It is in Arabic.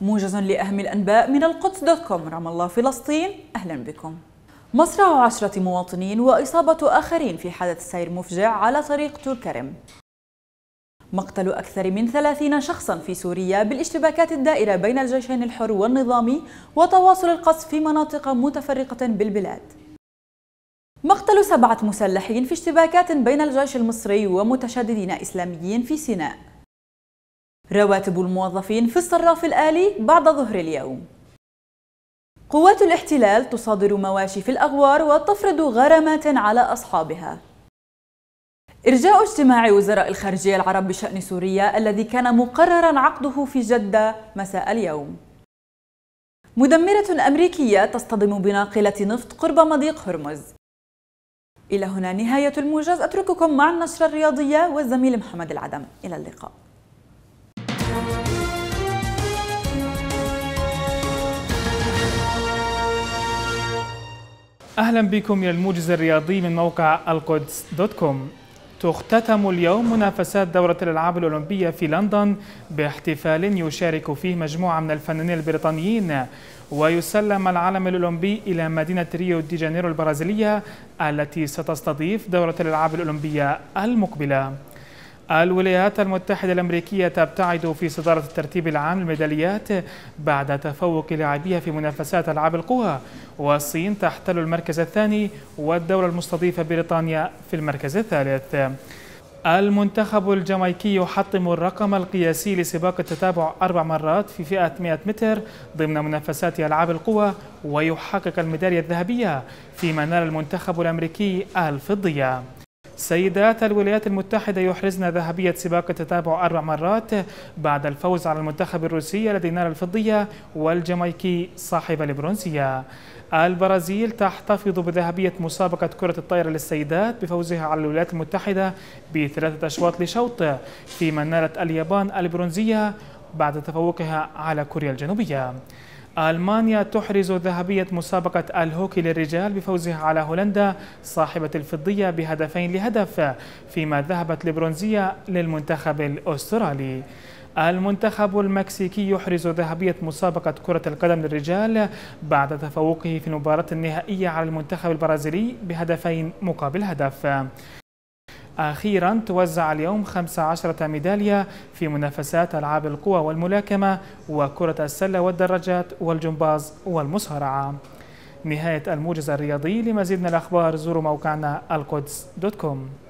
موجز لأهم الأنباء من القدس دوت كوم رام الله فلسطين أهلا بكم مصرع عشرة مواطنين وإصابة آخرين في حادث سير مفجع على طريق تور كرم مقتل أكثر من 30 شخصا في سوريا بالاشتباكات الدائرة بين الجيشين الحر والنظامي وتواصل القصف في مناطق متفرقة بالبلاد مقتل سبعة مسلحين في اشتباكات بين الجيش المصري ومتشددين إسلاميين في سيناء رواتب الموظفين في الصراف الآلي بعد ظهر اليوم قوات الاحتلال تصادر مواشي في الأغوار وتفرض غرامات على أصحابها إرجاء اجتماع وزراء الخارجية العرب بشأن سوريا الذي كان مقررا عقده في جدة مساء اليوم مدمرة أمريكية تصطدم بناقلة نفط قرب مضيق هرمز إلى هنا نهاية الموجز أترككم مع النشرة الرياضية والزميل محمد العدم إلى اللقاء أهلا بكم إلى الموجز الرياضي من موقع القدس دوت كوم تختتم اليوم منافسات دورة الألعاب الأولمبية في لندن باحتفال يشارك فيه مجموعة من الفنانين البريطانيين ويسلم العلم الأولمبي إلى مدينة ريو دي جانيرو البرازيلية التي ستستضيف دورة الألعاب الأولمبية المقبلة الولايات المتحدة الأمريكية تبتعد في صدارة الترتيب العام للميداليات بعد تفوق لاعبيها في منافسات ألعاب القوى والصين تحتل المركز الثاني والدولة المستضيفة بريطانيا في المركز الثالث المنتخب الجامايكي يحطم الرقم القياسي لسباق التتابع أربع مرات في فئة 100 متر ضمن منافسات ألعاب القوى ويحقق الميدالية الذهبية فيما نال المنتخب الأمريكي الفضية سيدات الولايات المتحدة يحرزن ذهبية سباق التتابع أربع مرات بعد الفوز على المنتخب الروسي الذي نال الفضية والجامايكي صاحب البرونزية البرازيل تحتفظ بذهبية مسابقة كرة الطائرة للسيدات بفوزها على الولايات المتحدة بثلاثة أشواط لشوط فيما نالت اليابان البرونزية بعد تفوقها على كوريا الجنوبية ألمانيا تحرز ذهبية مسابقة الهوكي للرجال بفوزها على هولندا صاحبة الفضية بهدفين لهدف فيما ذهبت لبرونزية للمنتخب الأسترالي المنتخب المكسيكي يحرز ذهبية مسابقة كرة القدم للرجال بعد تفوقه في المباراة النهائية على المنتخب البرازيلي بهدفين مقابل هدف أخيرا توزع اليوم 15 ميدالية في منافسات ألعاب القوى والملاكمة وكرة السلة والدراجات والجمباز والمصارعة نهاية الموجز الرياضي لمزيد من الأخبار زوروا موقعنا القدس دوت كوم